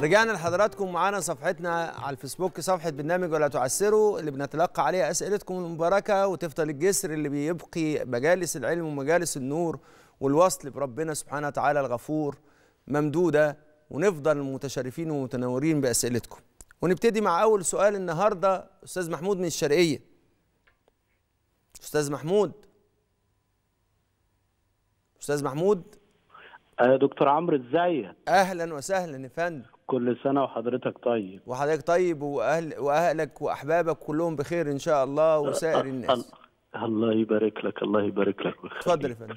رجعنا لحضراتكم معانا صفحتنا على الفيسبوك صفحة برنامج ولا تعسروا اللي بنتلقى عليها أسئلتكم المباركة وتفضل الجسر اللي بيبقي مجالس العلم ومجالس النور والوصل بربنا سبحانه وتعالى الغفور ممدودة ونفضل متشرفين ومتنورين بأسئلتكم ونبتدي مع أول سؤال النهاردة أستاذ محمود من الشرقية أستاذ محمود أستاذ محمود آه، دكتور عمرو ازيك اهلا وسهلا يا فندم كل سنة وحضرتك طيب وحضرتك طيب وأهل وأهلك وأحبابك كلهم بخير إن شاء الله وسائر أه، الناس أه، الله يبارك لك الله يبارك لك اتفضل يا فندم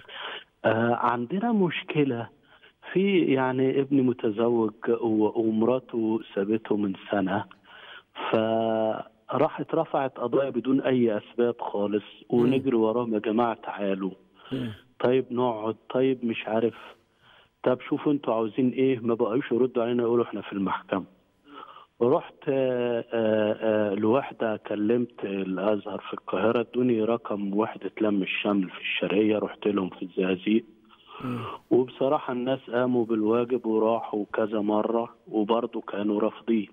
آه عندنا مشكلة في يعني ابني متزوج ومراته سابته من سنة فراحت رفعت قضايا بدون أي أسباب خالص ونجري وراهم يا جماعة تعالوا طيب نقعد طيب مش عارف طب شوفوا انتوا عاوزين ايه ما بقوش يردوا علينا يقولوا احنا في المحكمه رحت آه، آه، آه، لوحدة كلمت الأزهر في القاهرة ادوني رقم وحدة لم الشمل في الشرقية رحت لهم في الزقازيق وبصراحة الناس قاموا بالواجب وراحوا كذا مرة وبرضه كانوا رافضين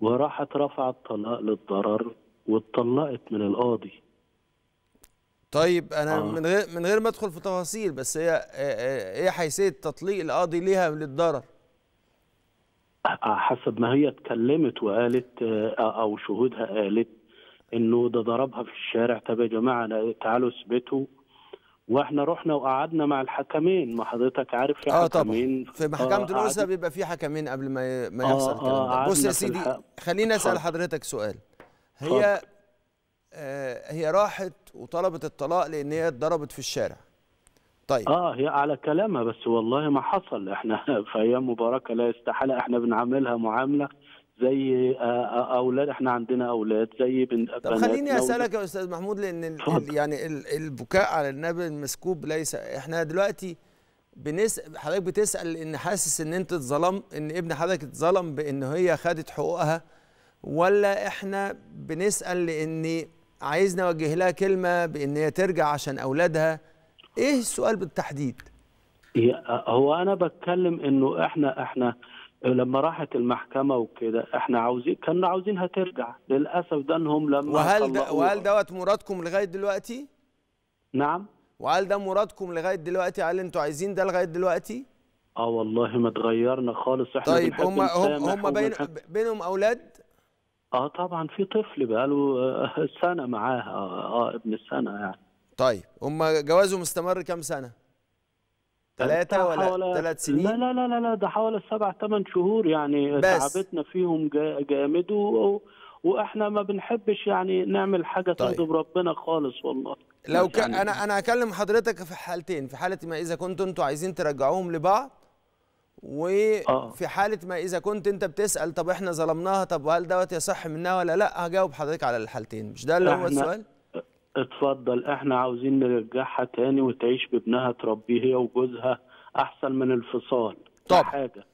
وراحت رفعت طلاق للضرر واتطلقت من القاضي طيب انا آه. من غير من غير ما ادخل في تفاصيل بس هي ايه حيثيه تطليق القاضي ليها للضرر؟ حسب ما هي اتكلمت وقالت آه، او شهودها قالت انه ده ضربها في الشارع طب يا جماعه تعالوا اثبتوا واحنا رحنا وقعدنا مع الحكمين ما حضرتك عارف في آه طبعا في محكمه آه الاسره بيبقى في حكمين قبل ما ما آه، يحصل آه الكلام ده آه، بص يا سيدي خليني اسال حضرتك سؤال هي آه، هي راحت وطلبت الطلاق لان هي اتضربت في الشارع طيب اه هي على كلامها بس والله ما حصل احنا في ايام مباركه لا يستحل احنا بنعاملها معامله زي آه، آه، اولاد احنا عندنا اولاد زي بن... طب خليني اسالك يا استاذ محمود لان ال... ال... يعني ال... البكاء على النبي المسكوب ليس احنا دلوقتي بنس حضرتك بتسال ان حاسس ان انت اتظلم ان ابن حضرتك اتظلم بان هي خدت حقوقها ولا احنا بنسال لان عايزني اوجه لها كلمه بان هي ترجع عشان اولادها ايه السؤال بالتحديد هو انا بتكلم انه احنا احنا لما راحت المحكمة وكده احنا عاوزين كنا عاوزينها ترجع للأسف ده انهم لما وهل ده وهل دوت مرادكم لغاية دلوقتي؟ نعم وهل ده مرادكم لغاية دلوقتي؟ هل انتوا عايزين ده لغاية دلوقتي؟ اه والله ما اتغيرنا خالص احنا طيب هم هم, هم بين بينهم أولاد؟ اه طبعا في طفل بقاله آه، سنه معاها آه،, اه ابن السنه يعني طيب هم جوازه مستمر كام سنه؟ ثلاثة ولا ثلاث سنين؟ لا لا لا لا ده حوالي سبع ثمان شهور يعني بس. تعبتنا فيهم جامد و... واحنا ما بنحبش يعني نعمل حاجه طيب. تغضب ربنا خالص والله لو كان يعني انا انا هكلم حضرتك في حالتين في حاله ما اذا كنتوا انتوا عايزين ترجعوهم لبعض وفي آه. حاله ما اذا كنت انت بتسال طب احنا ظلمناها طب وهل دوت يصح منها ولا لا هجاوب حضرتك على الحالتين مش ده اللي هو السؤال اتفضل احنا عاوزين نرجعها تاني وتعيش بابنها تربيه هي وجوزها احسن من الفصال طبعا حاجه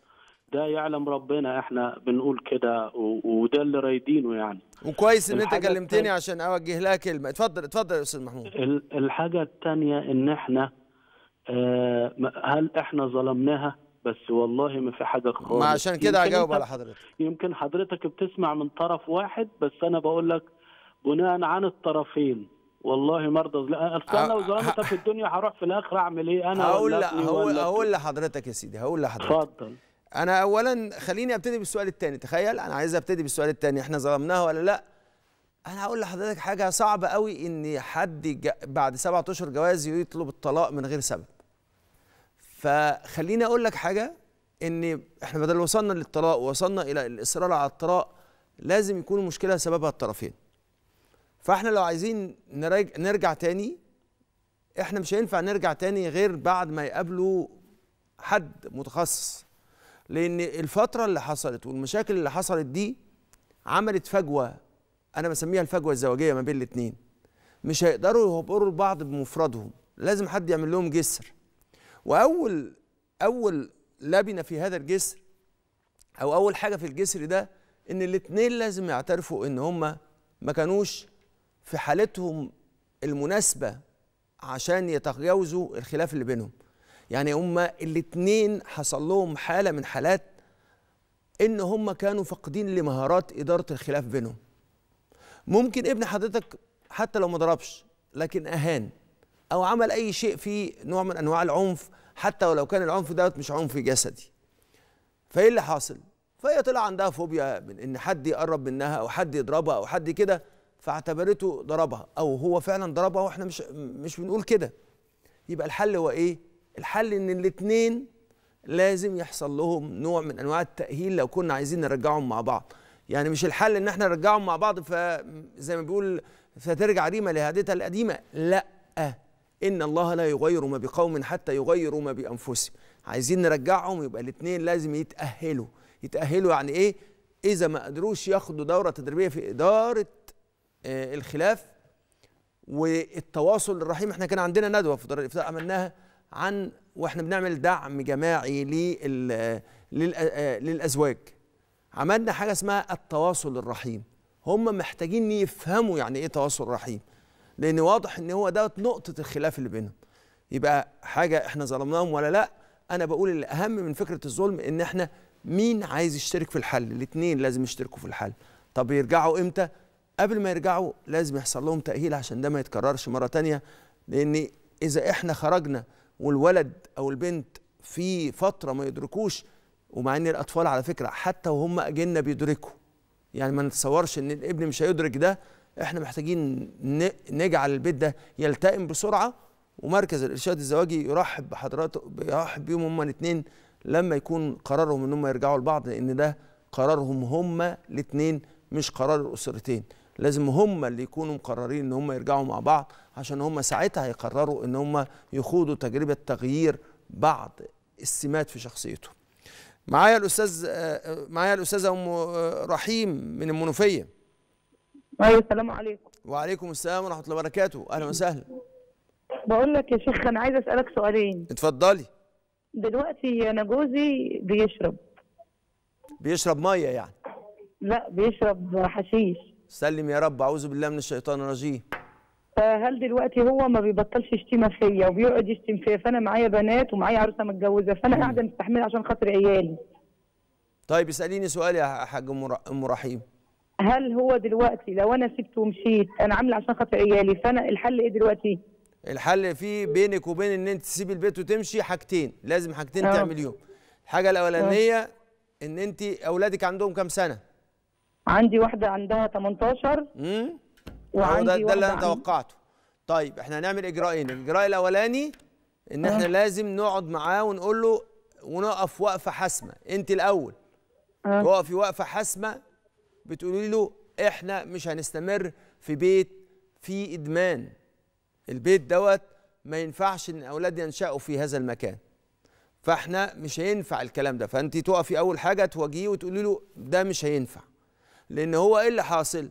ده يعلم ربنا احنا بنقول كده وده اللي رايدينه يعني وكويس ان انت كلمتني عشان اوجه لها كلمه اتفضل اتفضل يا استاذ محمود الحاجه الثانيه ان احنا اه هل احنا ظلمناها بس والله ما في حاجه خالص ما عشان كده هجاوب على حضرتك يمكن حضرتك بتسمع من طرف واحد بس انا بقول لك بناء عن الطرفين والله مرضى أه، لا انا أه، لو ظلمت في الدنيا هروح في الاخر اعمل ايه انا هقول هقول هقول لحضرتك يا سيدي هقول لحضرتك اتفضل انا اولا خليني ابتدي بالسؤال الثاني تخيل انا عايز ابتدي بالسؤال الثاني احنا ظلمناها ولا لا انا هقول لحضرتك حاجه صعبه قوي ان حد بعد 17 جواز يطلب الطلاق من غير سبب فخليني اقول لك حاجه ان احنا بدل وصلنا للطلاق ووصلنا الى الاصرار على الطلاق لازم يكون المشكله سببها الطرفين فاحنا لو عايزين نرجع تاني احنا مش هينفع نرجع تاني غير بعد ما يقابلوا حد متخصص لان الفتره اللي حصلت والمشاكل اللي حصلت دي عملت فجوه انا بسميها الفجوه الزواجيه ما بين الاتنين مش هيقدروا يهبروا لبعض بمفردهم لازم حد يعمل لهم جسر واول اول لبنه في هذا الجسر او اول حاجه في الجسر ده ان الاثنين لازم يعترفوا ان هما ما كانوش في حالتهم المناسبه عشان يتجاوزوا الخلاف اللي بينهم يعني هما الاثنين حصل لهم حاله من حالات ان هما كانوا فاقدين لمهارات اداره الخلاف بينهم ممكن ابن حضرتك حتى لو ما ضربش لكن اهان او عمل اي شيء فيه نوع من انواع العنف حتى ولو كان العنف دوت مش عنف جسدي فايه اللي حاصل فهي طلع عندها فوبيا من ان حد يقرب منها او حد يضربها او حد كده فاعتبرته ضربها او هو فعلا ضربها واحنا مش مش بنقول كده يبقى الحل هو ايه الحل ان الاثنين لازم يحصل لهم نوع من انواع التاهيل لو كنا عايزين نرجعهم مع بعض يعني مش الحل ان احنا نرجعهم مع بعض فزي ما بيقول فترجع ريما لهادتها القديمه لا ان الله لا يغير ما بقوم حتى يغيروا ما بانفسهم عايزين نرجعهم يبقى الاثنين لازم يتاهلوا يتاهلوا يعني ايه اذا ما قدروش ياخدوا دوره تدريبيه في اداره آه الخلاف والتواصل الرحيم احنا كان عندنا ندوه في دار الافتاء عملناها عن واحنا بنعمل دعم جماعي لل آه، للازواج عملنا حاجه اسمها التواصل الرحيم هم محتاجين يفهموا يعني ايه تواصل رحيم لان واضح ان هو دوت نقطه الخلاف اللي بينهم يبقى حاجه احنا ظلمناهم ولا لا انا بقول الاهم من فكره الظلم ان احنا مين عايز يشترك في الحل الاثنين لازم يشتركوا في الحل طب يرجعوا امتى قبل ما يرجعوا لازم يحصل لهم تاهيل عشان ده ما يتكررش مره تانية لان اذا احنا خرجنا والولد او البنت في فتره ما يدركوش ومع ان الاطفال على فكره حتى وهم اجنه بيدركوا يعني ما نتصورش ان الابن مش هيدرك ده احنا محتاجين نجعل البيت ده يلتئم بسرعه ومركز الارشاد الزواجي يرحب بحضراتكم بيرحب بيهم هما الاثنين لما يكون قرارهم ان هم يرجعوا لبعض لان ده قرارهم هما الاثنين مش قرار الاسرتين لازم هما اللي يكونوا مقررين ان هم يرجعوا مع بعض عشان هم ساعتها هيقرروا ان هم يخوضوا تجربه تغيير بعض السمات في شخصيتهم معايا الاستاذ آه، آه، معايا الاستاذه ام رحيم من المنوفيه السلام عليكم وعليكم السلام ورحمه الله وبركاته اهلا وسهلا بقول لك يا شيخ انا عايزه اسالك سؤالين اتفضلي دلوقتي انا جوزي بيشرب بيشرب ميه يعني لا بيشرب حشيش سلم يا رب اعوذ بالله من الشيطان الرجيم فهل دلوقتي هو ما بيبطلش يشتم فيا وبيقعد يشتم فيا فانا معايا بنات ومعايا عروسه متجوزه فانا قاعده مستحمله عشان خاطر عيالي طيب اساليني سؤال يا حاج ام رحيم هل هو دلوقتي لو انا سبته ومشيت انا عامله عشان خاطر عيالي فانا الحل ايه دلوقتي؟ الحل في بينك وبين ان انت تسيبي البيت وتمشي حاجتين لازم حاجتين أوه. تعمليهم الحاجه الاولانيه أوه. ان انت اولادك عندهم كام سنه عندي واحده عندها 18 امم وعندي ده, ده اللي انا توقعته طيب احنا هنعمل اجراءين الاجراء الاولاني ان احنا أوه. لازم نقعد معاه ونقول له ونقف وقفه حاسمه انت الاول آه. تقفي وقفه حاسمه بتقولي له احنا مش هنستمر في بيت فيه ادمان البيت دوت ما ينفعش ان اولاد ينشأوا في هذا المكان فاحنا مش هينفع الكلام ده فانت تقفي اول حاجه تواجهيه وتقولي له ده مش هينفع لان هو ايه اللي حاصل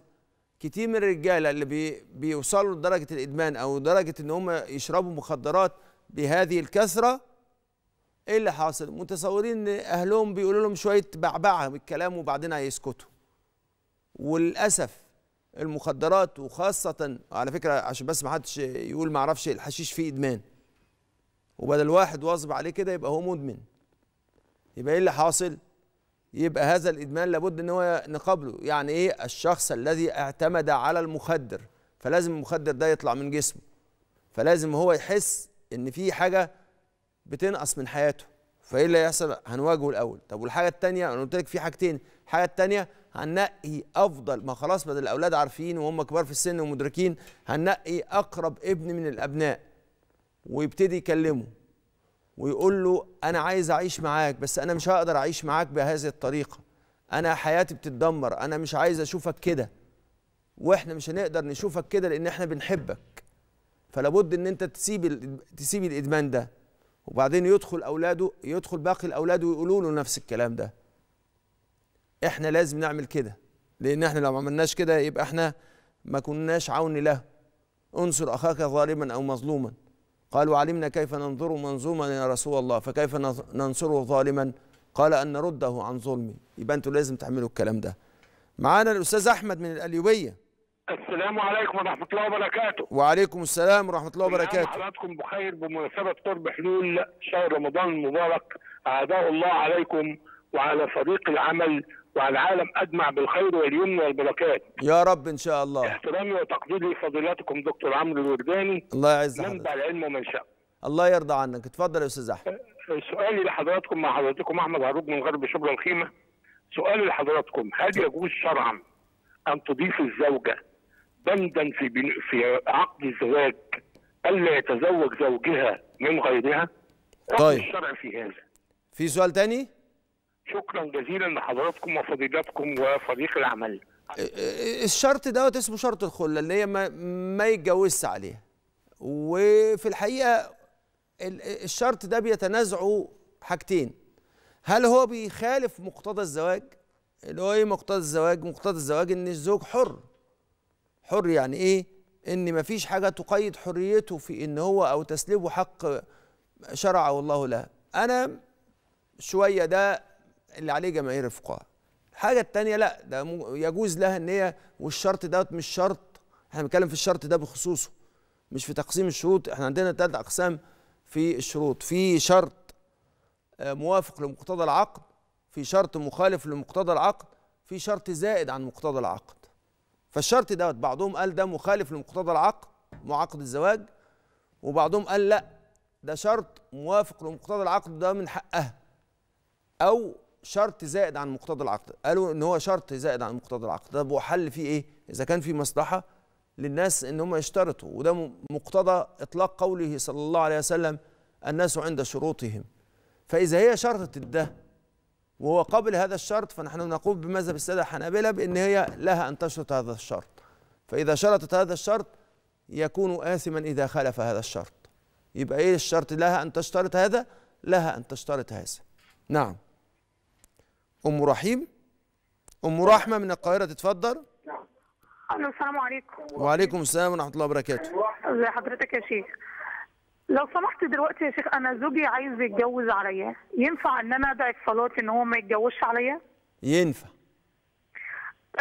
كتير من الرجاله اللي بي بيوصلوا لدرجه الادمان او درجه ان هم يشربوا مخدرات بهذه الكثره ايه اللي حاصل متصورين ان اهلهم بيقولوا لهم شويه بعبعه بالكلام وبعدين هيسكتوا وللاسف المخدرات وخاصه على فكره عشان بس ما حدش يقول ما اعرفش الحشيش فيه ادمان وبدل واحد واظب عليه كده يبقى هو مدمن يبقى ايه اللي حاصل يبقى هذا الادمان لابد ان هو نقابله يعني ايه الشخص الذي اعتمد على المخدر فلازم المخدر ده يطلع من جسمه فلازم هو يحس ان في حاجه بتنقص من حياته فايه اللي هيحصل هنواجهه الاول طب والحاجه الثانيه انا قلت لك في حاجتين الحاجه الثانيه هننقي افضل ما خلاص بدل الاولاد عارفين وهم كبار في السن ومدركين هننقي اقرب ابن من الابناء ويبتدي يكلمه ويقول له انا عايز اعيش معاك بس انا مش هقدر اعيش معاك بهذه الطريقه انا حياتي بتتدمر انا مش عايز اشوفك كده واحنا مش هنقدر نشوفك كده لان احنا بنحبك فلابد ان انت تسيب تسيب الادمان ده وبعدين يدخل أولاده يدخل باقي الأولاد ويقولوا له نفس الكلام ده إحنا لازم نعمل كده لأن إحنا لو ما عملناش كده يبقى إحنا ما كناش عون له انصر أخاك ظالما أو مظلوما قالوا علمنا كيف ننظر منظوما يا رسول الله فكيف ننصره ظالما قال أن نرده عن ظلمه يبقى أنتوا لازم تعملوا الكلام ده معانا الأستاذ أحمد من الأليوبية السلام عليكم ورحمة الله وبركاته. وعليكم السلام ورحمة الله وبركاته. حضراتكم بخير بمناسبة قرب حلول شهر رمضان المبارك أعداء الله عليكم وعلى فريق العمل وعلى العالم أجمع بالخير واليمن والبركات. يا رب إن شاء الله. احترامي وتقديري لفضيلتكم دكتور عمرو الورداني. الله يعز حضرتك. منبع العلم شاء الله يرضى عنك، اتفضل يا أستاذ أحمد. أه، سؤالي لحضراتكم مع حضراتكم أحمد عروج من غرب شبرا الخيمة. سؤالي لحضراتكم هل يجوز شرعا أن تضيف الزوجة بندا في في عقد الزواج الا يتزوج زوجها من غيرها طيب الشرع في هذا في سؤال تاني شكرا جزيلا لحضراتكم وفضيلتكم وفريق العمل إيه، إيه، الشرط دوت اسمه شرط الخلة اللي هي ما, ما يتجوزش عليها وفي الحقيقة الشرط ده بيتنازعوا حاجتين هل هو بيخالف مقتضى الزواج اللي هو ايه مقتضى الزواج مقتضى الزواج ان الزوج حر حر يعني ايه ان مفيش حاجه تقيد حريته في ان هو او تسلبه حق شرعه الله له انا شويه ده اللي عليه جماهير الفقهاء الحاجه الثانيه لا ده يجوز لها ان هي والشرط دوت مش شرط احنا بنتكلم في الشرط ده بخصوصه مش في تقسيم الشروط احنا عندنا ثلاث اقسام في الشروط في شرط آه، موافق لمقتضى العقد في شرط مخالف لمقتضى العقد في شرط زائد عن مقتضى العقد فالشرط دوت بعضهم قال ده مخالف لمقتضى العقد معاقد الزواج وبعضهم قال لا ده شرط موافق لمقتضى العقد ده من حقها او شرط زائد عن مقتضى العقد قالوا ان هو شرط زائد عن مقتضى العقد طب وحل فيه ايه اذا كان في مصلحه للناس ان هم يشترطوا وده مقتضى اطلاق قوله صلى الله عليه وسلم الناس عند شروطهم فاذا هي شرطت ده وهو قبل هذا الشرط فنحن نقول بمذهب السادة الحنابلة بأن هي لها أن تشرط هذا الشرط فإذا شرطت هذا الشرط يكون آثما إذا خالف هذا الشرط يبقى إيه الشرط لها أن تشترط هذا لها أن تشترط هذا نعم أم رحيم أم رحمة من القاهرة تتفضل نعم. السلام عليكم وعليكم السلام ورحمة الله وبركاته ازي حضرتك يا شيخ لو سمحت دلوقتي يا شيخ انا زوجي عايز يتجوز عليا ينفع ان انا ادعي صلاتي ان هو ما يتجوزش عليا ينفع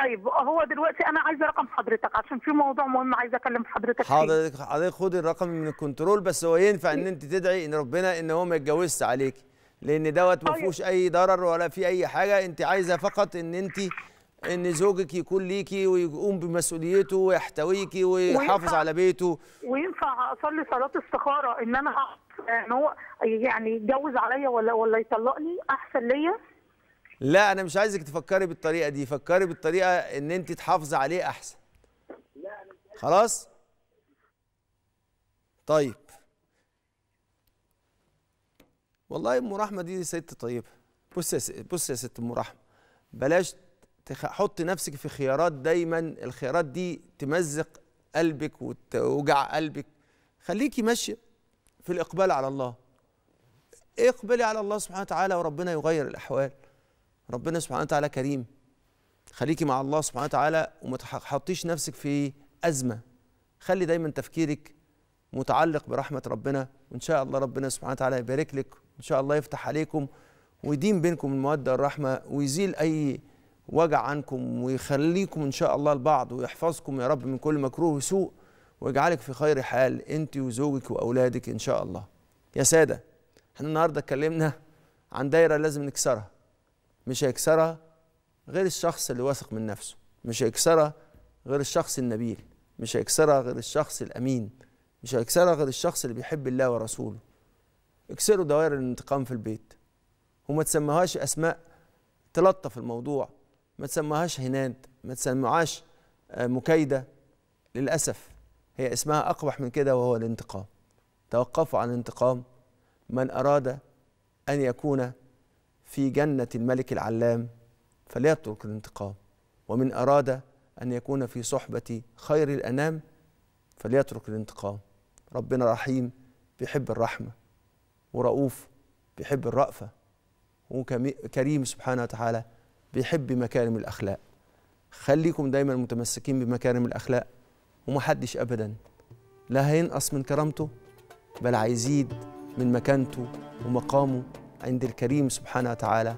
طيب هو دلوقتي انا عايزه رقم حضرتك عشان في موضوع مهم عايزه اكلم حضرتك فيه حضرتك حضرتك خدي الرقم من الكنترول بس هو ينفع ان انت تدعي ان ربنا ان هو ما يتجوزش عليكي لان دوت ما طيب. فيهوش اي ضرر ولا في اي حاجه انت عايزه فقط ان انت ان زوجك يكون ليكي ويقوم بمسؤوليته ويحتويكي ويحافظ على بيته وينفع اصلي صلاه استخاره ان انا ان هو يعني يتجوز عليا ولا ولا يطلقني احسن ليا لا انا مش عايزك تفكري بالطريقه دي فكري بالطريقه ان انت تحافظي عليه احسن خلاص طيب والله ام رحمه دي ست طيبه بص يا ست بص يا ست ام رحمه بلاش حط نفسك في خيارات دايما الخيارات دي تمزق قلبك وتوجع قلبك خليكي ماشيه في الاقبال على الله اقبلي على الله سبحانه وتعالى وربنا يغير الاحوال ربنا سبحانه وتعالى كريم خليكي مع الله سبحانه وتعالى وما تحطيش نفسك في ازمه خلي دايما تفكيرك متعلق برحمه ربنا وان شاء الله ربنا سبحانه وتعالى يبارك لك وان شاء الله يفتح عليكم ويدين بينكم الموده والرحمه ويزيل اي وجع عنكم ويخليكم إن شاء الله لبعض ويحفظكم يا رب من كل مكروه وسوء ويجعلك في خير حال أنت وزوجك وأولادك إن شاء الله يا سادة احنا النهاردة اتكلمنا عن دايرة لازم نكسرها مش هيكسرها غير الشخص اللي واثق من نفسه مش هيكسرها غير الشخص النبيل مش هيكسرها غير الشخص الأمين مش هيكسرها غير الشخص اللي بيحب الله ورسوله اكسروا دوائر الانتقام في البيت وما تسموهاش أسماء تلطف الموضوع ما تسموهاش هناد ما تسموهاش آه، مكايدة للأسف هي اسمها أقبح من كده وهو الانتقام توقفوا عن الانتقام من أراد أن يكون في جنة الملك العلام فليترك الانتقام ومن أراد أن يكون في صحبة خير الأنام فليترك الانتقام ربنا رحيم بيحب الرحمة ورؤوف بيحب الرأفة وكريم سبحانه وتعالى بيحب مكارم الأخلاق خليكم دايما متمسكين بمكارم الأخلاق ومحدش أبدا لا هينقص من كرامته بل هيزيد من مكانته ومقامه عند الكريم سبحانه وتعالى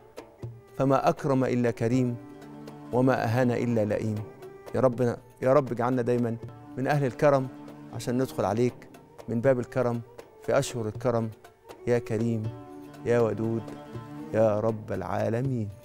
فما أكرم إلا كريم وما أهان إلا لئيم يا ربنا يا رب اجعلنا دايما من أهل الكرم عشان ندخل عليك من باب الكرم في أشهر الكرم يا كريم يا ودود يا رب العالمين